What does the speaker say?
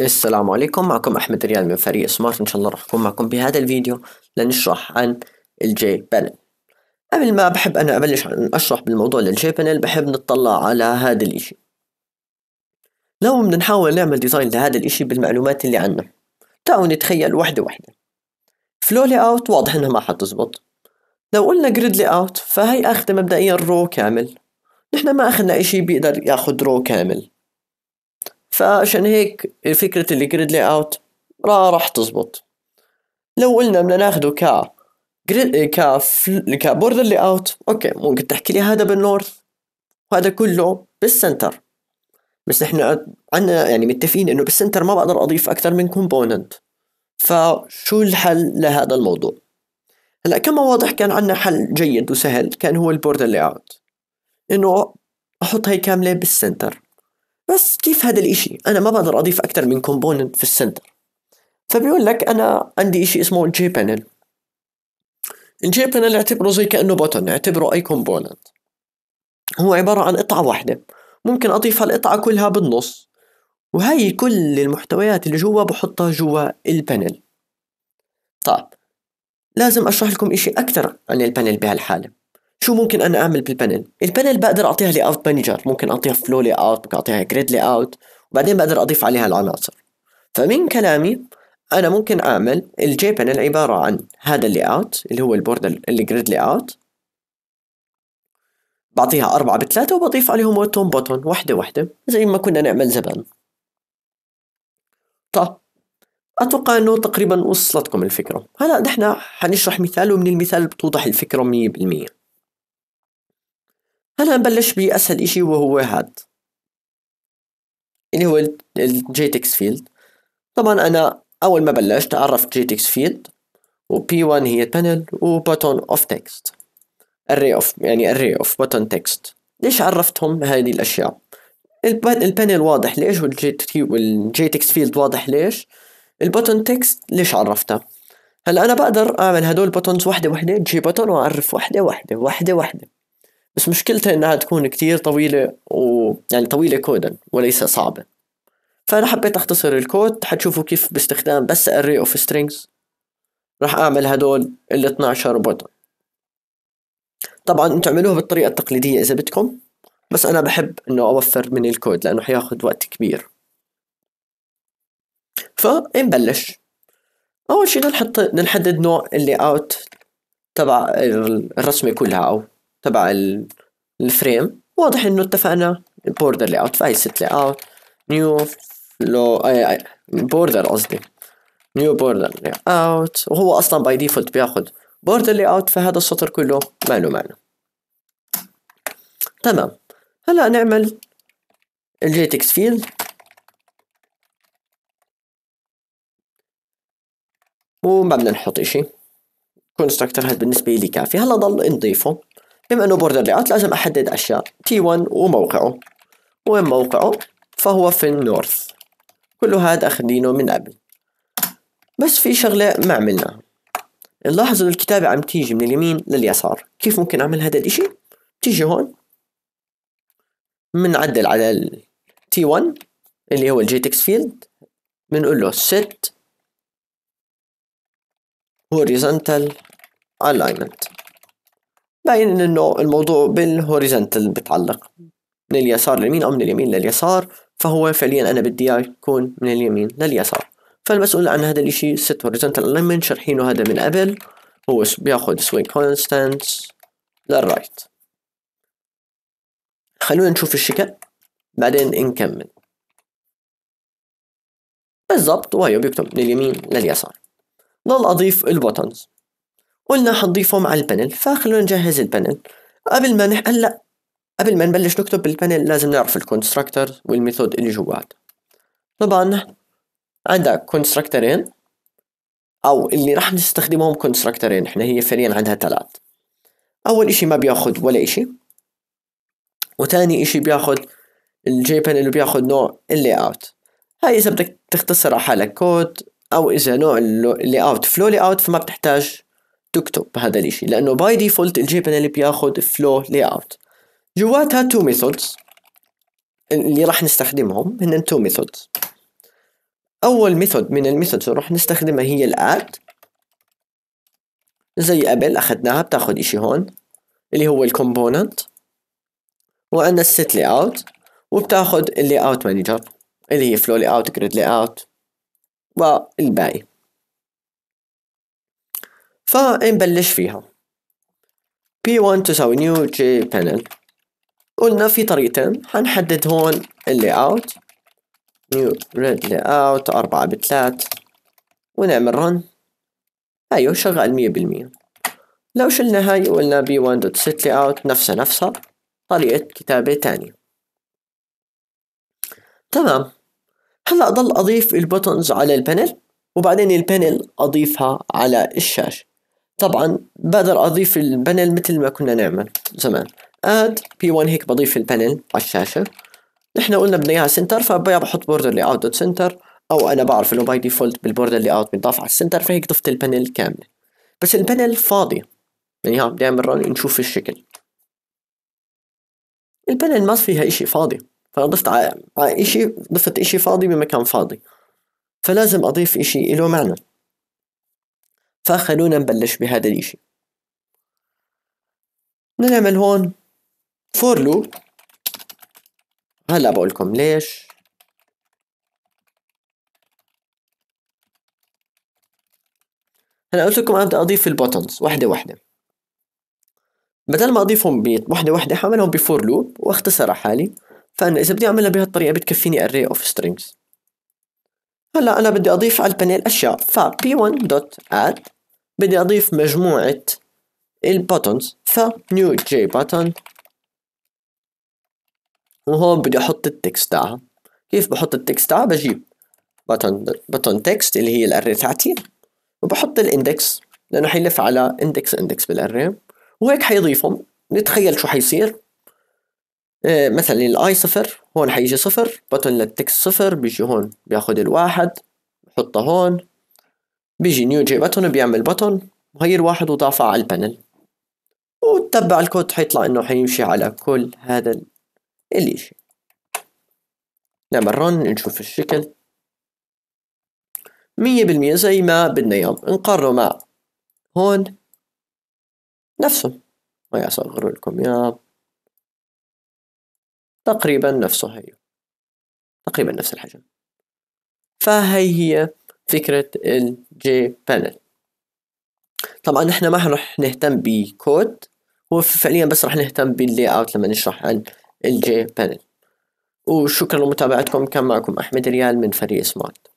السلام عليكم معكم أحمد ريال من فريق سمارت إن شاء الله راح أكون معكم بهذا الفيديو لنشرح عن الجي بانل قبل ما بحب أنا أبلش عن أشرح بالموضوع للجي بانل بحب نطلع على هذا الإشي لو بدنا نحاول نعمل ديزاين لهذا الإشي بالمعلومات اللي عنا تعالوا نتخيل وحدة وحدة فلو لي أوت واضح إنها ما حتزبط لو قلنا جريد لي أوت فهي اخذة مبدئيا رو كامل نحن ما أخذنا إشي بيقدر ياخد رو كامل فعشان هيك فكرة الجريد لي اوت راح تزبط لو قلنا بدنا ناخده ك جريد ك كبوردر لي اوت اوكي ممكن تحكي لي هذا بالنورث وهذا كله بالسنتر بس احنا عنا يعني متفقين انه بالسنتر ما بقدر اضيف اكثر من كومبوننت فشو الحل لهذا الموضوع هلا كما واضح كان عندنا حل جيد وسهل كان هو البوردر لي اوت انه احط هي كامله بالسنتر بس كيف هذا الإشي أنا ما بقدر أضيف أكثر من كومبوننت في السنتر فبيقول لك أنا عندي إشي اسمه جي بانل الجي بانل اعتبره زي كأنه بوتن اعتبره أي كومبوننت هو عبارة عن قطعة واحدة ممكن أضيف هالقطعة كلها بالنص وهي كل المحتويات اللي جوا بحطها جوا البانل طيب لازم أشرح لكم إشي أكثر عن البانل بهالحالة شو ممكن انا اعمل بالبانل البانل بقدر اعطيها لي اوت مانجر ممكن اعطيها فلو لي اوت ممكن اعطيها جريد لي اوت وبعدين بقدر اضيف عليها العناصر فمن كلامي انا ممكن اعمل الجي بانل عباره عن هذا اللي اوت اللي هو البوردر اللي جريد لي اوت بعطيها أربعة بثلاثة وبضيف عليهم وتون بوتون واحدة واحدة زي ما كنا نعمل زمان طب أتوقع أنه تقريبا وصلتكم الفكرة هلأ نحن حنشرح مثال ومن المثال بتوضح الفكرة مية بالمية هلا نبلش بأسهل إشي وهو هاد اللي هو تكس فيلد طبعا أنا أول ما بلشت عرفت جيتكس فيلد وبي 1 هي بانل وبوتون اوف تكست array of يعني array of button text ليش عرفتهم هذه الأشياء البانل واضح ليش والجي تكس فيلد واضح ليش البوتون تكست ليش عرفتها هلا أنا بقدر أعمل هدول البوتونز وحدة وحدة جي بوتون وأعرف وحدة وحدة وحدة وحدة بس مشكلتها انها تكون كتير طويلة و يعني طويلة كودا وليس صعبة فانا حبيت اختصر الكود حتشوفوا كيف باستخدام بس array of strings راح اعمل هدول ال 12 بوتن طبعا انتوا اعملوها بالطريقة التقليدية اذا بدكم بس انا بحب انه اوفر من الكود لانه حياخد وقت كبير فنبلش اول شي نحط نحدد نوع اللي اوت تبع الرسمة كلها او تبع الفريم واضح انه اتفقنا بوردر لي اوت فايل ست لاي اوت نيو لو بوردر قصدي نيو بوردر لي اوت وهو اصلا باي ديفولت بياخد بوردر لي اوت فهذا السطر كله ما له معنى تمام هلا نعمل الجيتكس فيلد وما بدنا نحط اشي كونستراكتر هذا بالنسبة لي كافي هلا ضل نضيفه بما أنه بوردر اوت لازم أحدد أشياء T1 وموقعه وين موقعه فهو في النورث كل هذا أخذينه من قبل بس في شغلة ما عملناها نلاحظ أن الكتابة عم تيجي من اليمين لليسار كيف ممكن أعمل هذا الإشي؟ تيجي هون بنعدل على ال T1 اللي هو الجي تكس فيلد بنقول له set horizontal alignment باين انه الموضوع بالهوريزنتال بتعلق من اليسار لليمين او من اليمين لليسار فهو فعليا انا بدي اياه يكون من اليمين لليسار فالمسؤول عن هذا الاشي ست هوريزنتال الاينمنت شارحينه هذا من قبل هو بياخد سوين كونستانت للرايت خلونا نشوف الشكل بعدين نكمل بالضبط وهي بيكتب من اليمين لليسار ضل اضيف البوتنز قلنا حنضيفهم على البانل فخلونا نجهز البانل قبل ما نح... هلا قبل ما نبلش نكتب بالبانل لازم نعرف الكونستراكتر والميثود اللي جواتها طبعا عندك كونستراكترين او اللي راح نستخدمهم كونستراكترين احنا هي فعليا عندها ثلاث اول اشي ما بياخد ولا اشي وتاني اشي بياخد الجي بانل بياخد نوع اللي اوت هاي اذا بدك تختصر على حالك كود او اذا نوع اللي اوت فلو لي اوت فما بتحتاج تكتب هذا الاشي لانه باي ديفولت الجي اللي بياخد فلو لي اوت جواتها تو ميثودز اللي راح نستخدمهم هن تو ميثودز اول ميثود من الميثودز اللي راح نستخدمها هي الاد زي قبل اخذناها بتاخد اشي هون اللي هو الكومبوننت وعندنا الست لي اوت وبتاخد اللي اوت مانجر اللي هي فلو لي اوت جريد لي اوت والباقي فنبلش فيها P1 تساوي new J panel قلنا في طريقتين حنحدد هون اللي اوت new red layout أربعة بتلات ونعمل run أيوه شغال مية بالمية لو شلنا هاي وقلنا B1.set نفسها نفسها طريقة كتابة تانية تمام هلا ضل أضيف البوتنز على البانل وبعدين البانل أضيفها على الشاشة طبعا بقدر اضيف البانل مثل ما كنا نعمل زمان اد بي 1 هيك بضيف البانل على الشاشه نحن قلنا بدنا اياها سنتر فبيا بحط بوردر لي اوت دوت سنتر او انا بعرف انه باي ديفولت بالبوردر لي اوت بنضاف على السنتر فهيك ضفت البانل كامله بس البانل فاضي يعني ها بدي اعمل رن نشوف الشكل البانل ما فيها اشي فاضي فضفت على اشي ضفت اشي فاضي بمكان فاضي فلازم اضيف اشي له معنى فخلونا نبلش بهذا الإشي نعمل هون فور لوب هلا بقولكم ليش هلا قلت لكم انا بدي اضيف البوتنز وحده وحده بدل ما اضيفهم بوحده وحده حاملهم بفور لوب واختصر على حالي فانا اذا بدي اعملها بهالطريقه بتكفيني array of strings هلا أنا بدي أضيف على البانيل أشياء ف p1 دوت بدي أضيف مجموعة البوتونز ف new جي button وهون بدي أحط التكست تاعها كيف بحط التكست تاعها بجيب بتون بتون تكست اللي هي الأري تاعتي وبحط الاندكس لأنه حيلف على اندكس اندكس بالأري وهيك حيضيفهم نتخيل شو حيصير آه، مثلا الاي صفر هون حيجي صفر بطن للتكست صفر بيجي هون بياخد الواحد بحطه هون بيجي نيو جي بطن بيعمل بطن مغير واحد وضعفه على البانل وتتبع الكود حيطلع انه حيمشي على كل هذا الاشي نعمل رن نشوف الشكل مية بالمية زي ما بدنا اياه نقارنه مع هون نفسه ما يصغروا لكم اياه تقريبا نفسه هي تقريبا نفس الحجم فهي هي فكرة الجي بانل طبعا احنا ما رح نهتم بكود هو فعليا بس رح نهتم باللي اوت لما نشرح عن الجي بانل وشكرا لمتابعتكم كان معكم احمد ريال من فريق سمارت